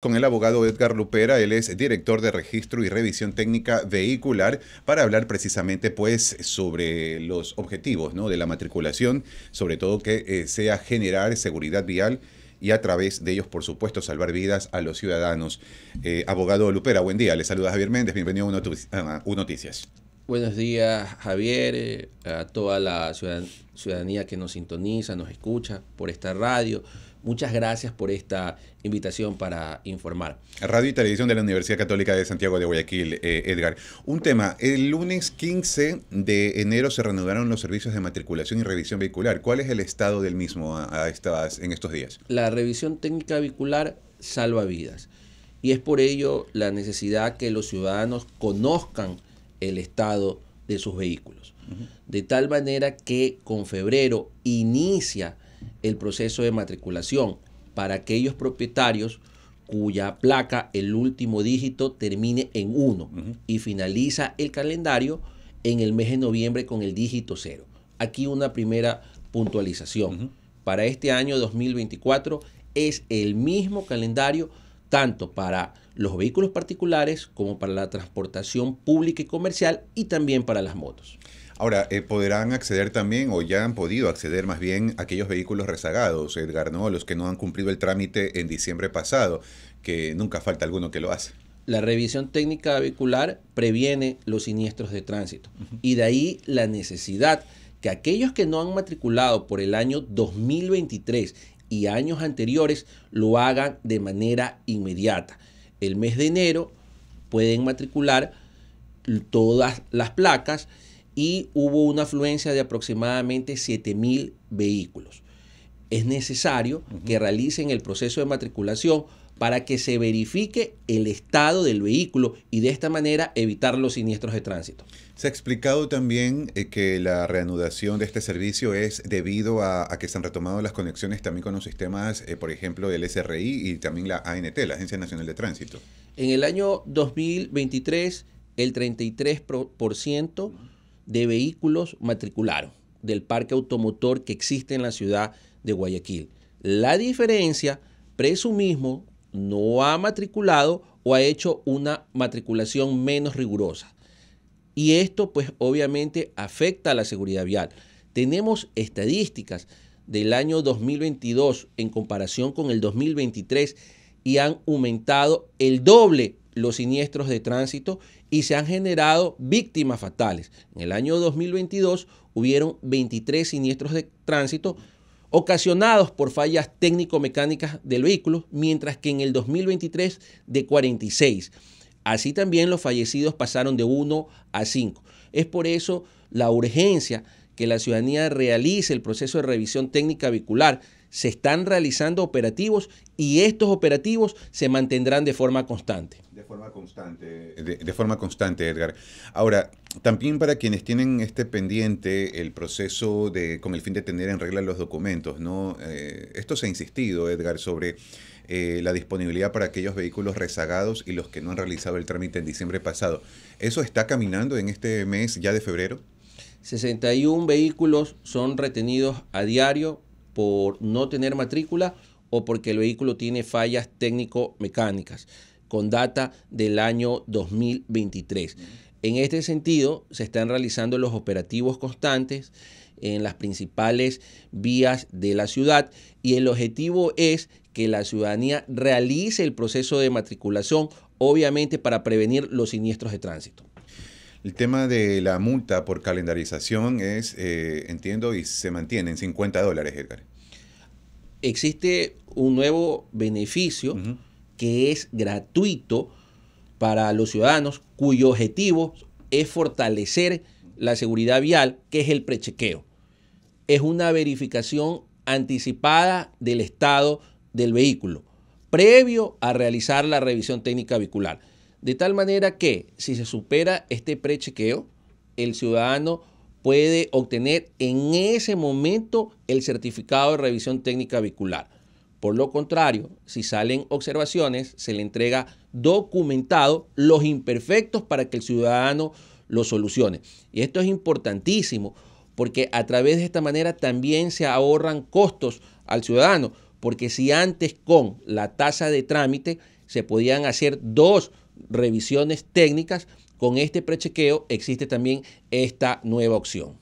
Con el abogado Edgar Lupera, él es director de registro y revisión técnica vehicular para hablar precisamente pues sobre los objetivos ¿no? de la matriculación, sobre todo que eh, sea generar seguridad vial y a través de ellos, por supuesto, salvar vidas a los ciudadanos. Eh, abogado Lupera, buen día. Le saluda Javier Méndez, bienvenido a UNOTICIAS. Noticias. Buenos días, Javier, eh, a toda la ciudadanía que nos sintoniza, nos escucha por esta radio. Muchas gracias por esta invitación para informar. Radio y Televisión de la Universidad Católica de Santiago de Guayaquil, eh, Edgar. Un tema, el lunes 15 de enero se reanudaron los servicios de matriculación y revisión vehicular. ¿Cuál es el estado del mismo en estos días? La revisión técnica vehicular salva vidas y es por ello la necesidad que los ciudadanos conozcan el estado de sus vehículos. De tal manera que con febrero inicia el proceso de matriculación para aquellos propietarios cuya placa, el último dígito, termine en 1 y finaliza el calendario en el mes de noviembre con el dígito 0. Aquí una primera puntualización. Para este año 2024 es el mismo calendario tanto para los vehículos particulares como para la transportación pública y comercial y también para las motos. Ahora, eh, podrán acceder también, o ya han podido acceder más bien, aquellos vehículos rezagados, Edgar, ¿no? Los que no han cumplido el trámite en diciembre pasado, que nunca falta alguno que lo hace. La revisión técnica vehicular previene los siniestros de tránsito y de ahí la necesidad que aquellos que no han matriculado por el año 2023 y años anteriores lo hagan de manera inmediata. El mes de enero pueden matricular todas las placas y hubo una afluencia de aproximadamente 7.000 vehículos. Es necesario que realicen el proceso de matriculación para que se verifique el estado del vehículo y de esta manera evitar los siniestros de tránsito. Se ha explicado también eh, que la reanudación de este servicio es debido a, que se han retomado las conexiones también con los sistemas, eh, por ejemplo, del SRI y también la ANT, la Agencia Nacional de Tránsito. En el año 2023, el 33% de vehículos matricularon del parque automotor que existe en la ciudad de Guayaquil. La diferencia, presumismo, no ha matriculado o ha hecho una matriculación menos rigurosa. Y esto pues obviamente afecta a la seguridad vial. Tenemos estadísticas del año 2022 en comparación con el 2023 y han aumentado el doble los siniestros de tránsito y se han generado víctimas fatales. En el año 2022 hubieron 23 siniestros de tránsito ocasionados por fallas técnico-mecánicas del vehículo, mientras que en el 2023 de 46. Así también los fallecidos pasaron de 1 a 5. Es por eso la urgencia que la ciudadanía realice el proceso de revisión técnica vehicular. Se están realizando operativos y estos operativos se mantendrán de forma constante forma constante. De, forma constante, Edgar. Ahora, también para quienes tienen este pendiente, el proceso de, con el fin de tener en regla los documentos, ¿no? Eh, esto se ha insistido, Edgar, sobre eh, la disponibilidad para aquellos vehículos rezagados y los que no han realizado el trámite en diciembre pasado. ¿Eso está caminando en este mes ya de febrero? 61 vehículos son retenidos a diario por no tener matrícula o porque el vehículo tiene fallas técnico-mecánicas con data del año 2023. En este sentido, se están realizando los operativos constantes en las principales vías de la ciudad y el objetivo es que la ciudadanía realice el proceso de matriculación, obviamente para prevenir los siniestros de tránsito. El tema de la multa por calendarización es, eh, entiendo, y se mantiene en 50 dólares, Edgar. Existe un nuevo beneficio que es gratuito para los ciudadanos, cuyo objetivo es fortalecer la seguridad vial, que es el prechequeo. Es una verificación anticipada del estado del vehículo, previo a realizar la revisión técnica vehicular. De tal manera que si se supera este prechequeo, el ciudadano puede obtener en ese momento el certificado de revisión técnica vehicular. Por lo contrario, si salen observaciones, se le entrega documentado los imperfectos para que el ciudadano los solucione. Y esto es importantísimo porque a través de esta manera también se ahorran costos al ciudadano, porque si antes con la tasa de trámite se podían hacer dos revisiones técnicas, con este prechequeo existe también esta nueva opción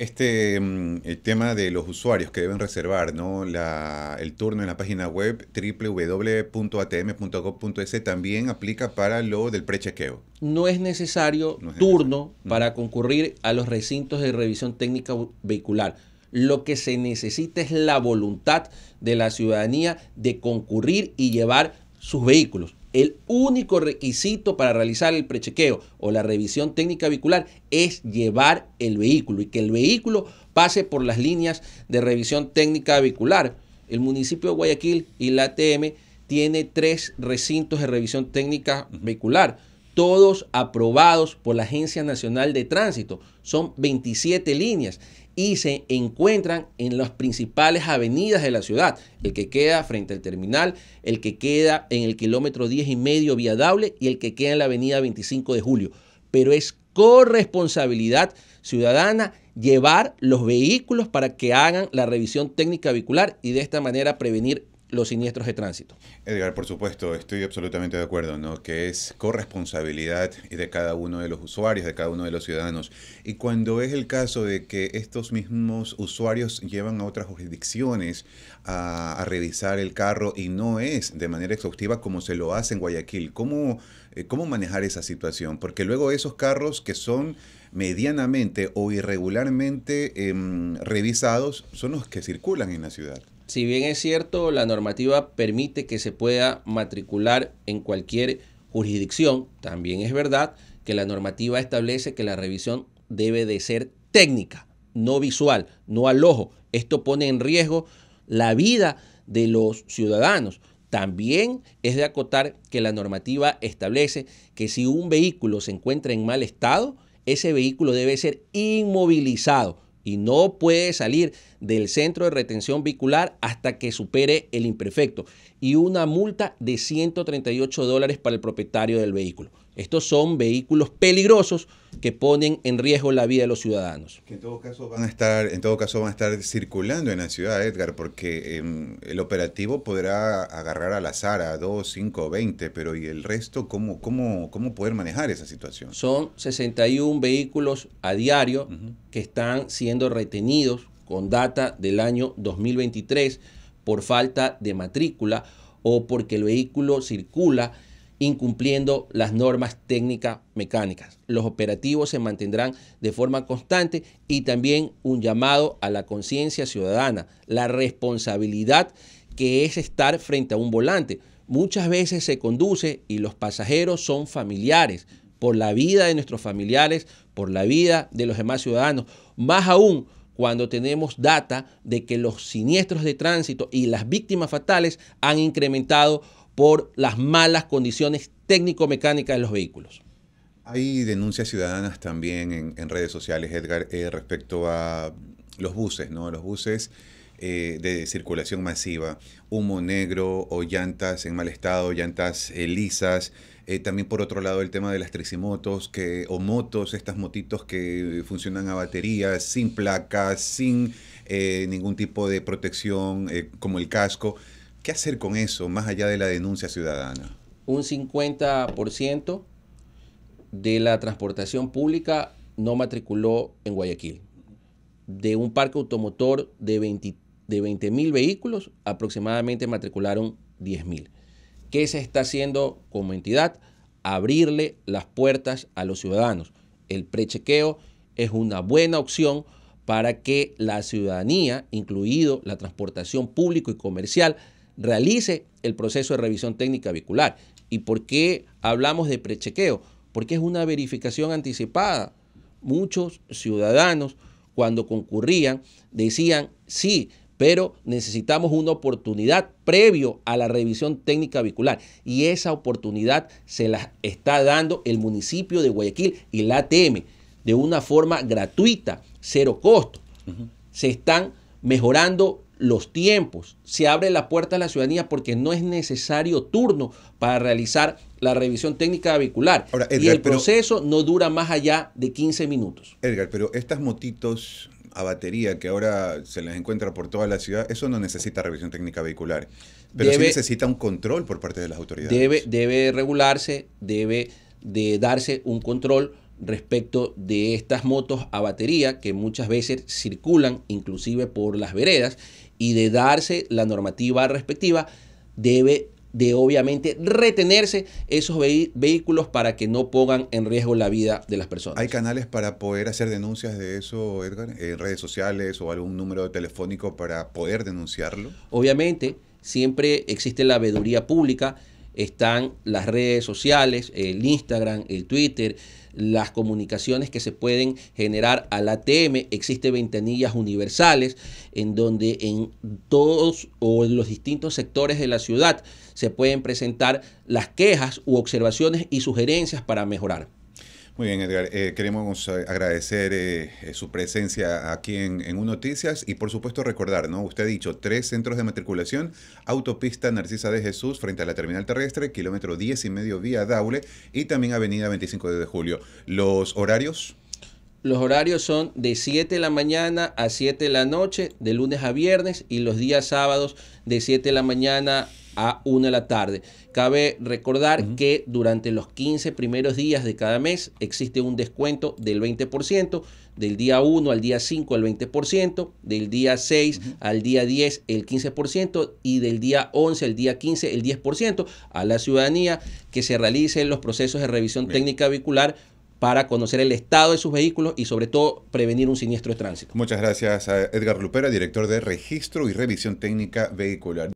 este mm, el tema de los usuarios que deben reservar ¿no? la, el turno en la página web www.atm.gov.es también aplica para lo del prechequeo. No es necesario turno mm. para concurrir a los recintos de revisión técnica vehicular. Lo que se necesita es la voluntad de la ciudadanía de concurrir y llevar sus vehículos. El único requisito para realizar el prechequeo o la revisión técnica vehicular es llevar el vehículo y que el vehículo pase por las líneas de revisión técnica vehicular. El municipio de Guayaquil y la ATM tiene tres recintos de revisión técnica vehicular todos aprobados por la Agencia Nacional de Tránsito. Son 27 líneas y se encuentran en las principales avenidas de la ciudad. El que queda frente al terminal, el que queda en el kilómetro 10 y medio vía Dable y el que queda en la avenida 25 de julio. Pero es corresponsabilidad ciudadana llevar los vehículos para que hagan la revisión técnica vehicular y de esta manera prevenir los siniestros de tránsito. Edgar, por supuesto, estoy absolutamente de acuerdo, ¿no? Que es corresponsabilidad de cada uno de los usuarios, de cada uno de los ciudadanos. Y cuando es el caso de que estos mismos usuarios llevan a otras jurisdicciones a, revisar el carro y no es de manera exhaustiva como se lo hace en Guayaquil, ¿cómo, eh, cómo manejar esa situación? Porque luego esos carros que son medianamente o irregularmente em, revisados son los que circulan en la ciudad si bien es cierto, la normativa permite que se pueda matricular en cualquier jurisdicción, también es verdad que la normativa establece que la revisión debe de ser técnica, no visual, no al ojo. Esto pone en riesgo la vida de los ciudadanos. También es de acotar que la normativa establece que si un vehículo se encuentra en mal estado, ese vehículo debe ser inmovilizado y no puede salir del centro de retención vehicular hasta que supere el imperfecto y una multa de 138 dólares para el propietario del vehículo. Estos son vehículos peligrosos que ponen en riesgo la vida de los ciudadanos. en todo caso van a estar, en todo caso van a estar circulando en la ciudad, Edgar, porque em, el operativo podrá agarrar a la a 2, 5, 20, pero ¿y el resto cómo, cómo, cómo poder manejar esa situación? Son 61 vehículos a diario que están siendo retenidos con data del año 2023 por falta de matrícula o porque el vehículo circula incumpliendo las normas técnicas mecánicas. Los operativos se mantendrán de forma constante y también un llamado a la conciencia ciudadana, la responsabilidad que es estar frente a un volante. Muchas veces se conduce y los pasajeros son familiares, por la vida de nuestros familiares, por la vida de los demás ciudadanos. Más aún cuando tenemos data de que los siniestros de tránsito y las víctimas fatales han incrementado por las malas condiciones técnico-mecánicas de los vehículos. Hay denuncias ciudadanas también en, redes sociales, Edgar, eh, respecto a los buses, ¿no? Los buses eh, de circulación masiva, humo negro o llantas en mal estado, llantas eh, lisas. también por otro lado el tema de las tricimotos que, o motos, estas motitos que funcionan a batería, sin placas, sin ningún tipo de protección como el casco. ¿Qué hacer con eso más allá de la denuncia ciudadana? Un 50% de la transportación pública no matriculó en Guayaquil. De un parque automotor de de 20.000 vehículos, aproximadamente matricularon 10.000. ¿Qué se está haciendo como entidad? Abrirle las puertas a los ciudadanos. El prechequeo es una buena opción para que la ciudadanía, incluido la transportación público y comercial, realice el proceso de revisión técnica vehicular. ¿Y por qué hablamos de prechequeo? Porque es una verificación anticipada. Muchos ciudadanos cuando concurrían decían, sí, pero necesitamos una oportunidad previo a la revisión técnica vehicular. Y esa oportunidad se la está dando el municipio de Guayaquil y la ATM de una forma gratuita, cero costo. Se están mejorando los tiempos. Se abre la puerta a la ciudadanía porque no es necesario turno para realizar la revisión técnica vehicular. y el proceso no dura más allá de 15 minutos. Edgar, pero estas motitos a batería que ahora se les encuentra por toda la ciudad, eso no necesita revisión técnica vehicular. Pero sí necesita un control por parte de las autoridades. Debe, debe regularse, debe de darse un control respecto de estas motos a batería que muchas veces circulan inclusive por las veredas y de darse la normativa respectiva debe de obviamente retenerse esos vehículos para que no pongan en riesgo la vida de las personas. ¿Hay canales para poder hacer denuncias de eso, Edgar? ¿En eh, redes sociales o algún número telefónico para poder denunciarlo? Obviamente, siempre existe la veeduría pública, están las redes sociales, el Instagram, el Twitter, las comunicaciones que se pueden generar al ATM. Existe ventanillas universales en donde en todos o en los distintos sectores de la ciudad se pueden presentar las quejas u observaciones y sugerencias para mejorar. Muy bien, Edgar. Eh, queremos eh, agradecer eh, su presencia aquí en, en Noticias y, por supuesto, recordar, ¿no? Usted ha dicho tres centros de matriculación: Autopista Narcisa de Jesús, frente a la terminal terrestre, kilómetro 10 y medio vía Daule y también Avenida 25 de Julio. ¿Los horarios? Los horarios son de 7 de la mañana a 7 de la noche, de lunes a viernes, y los días sábados de 7 de la mañana a 1 de la tarde. Cabe recordar que durante los 15 primeros días de cada mes existe un descuento del 20%, del día 1 al día 5 el 20%, del día 6 al día 10 el 15% y del día 11 al día 15 el 10% a la ciudadanía que se realicen los procesos de revisión técnica vehicular para conocer el estado de sus vehículos y sobre todo prevenir un siniestro de tránsito. Muchas gracias a Edgar Lupera, director de Registro y Revisión Técnica Vehicular.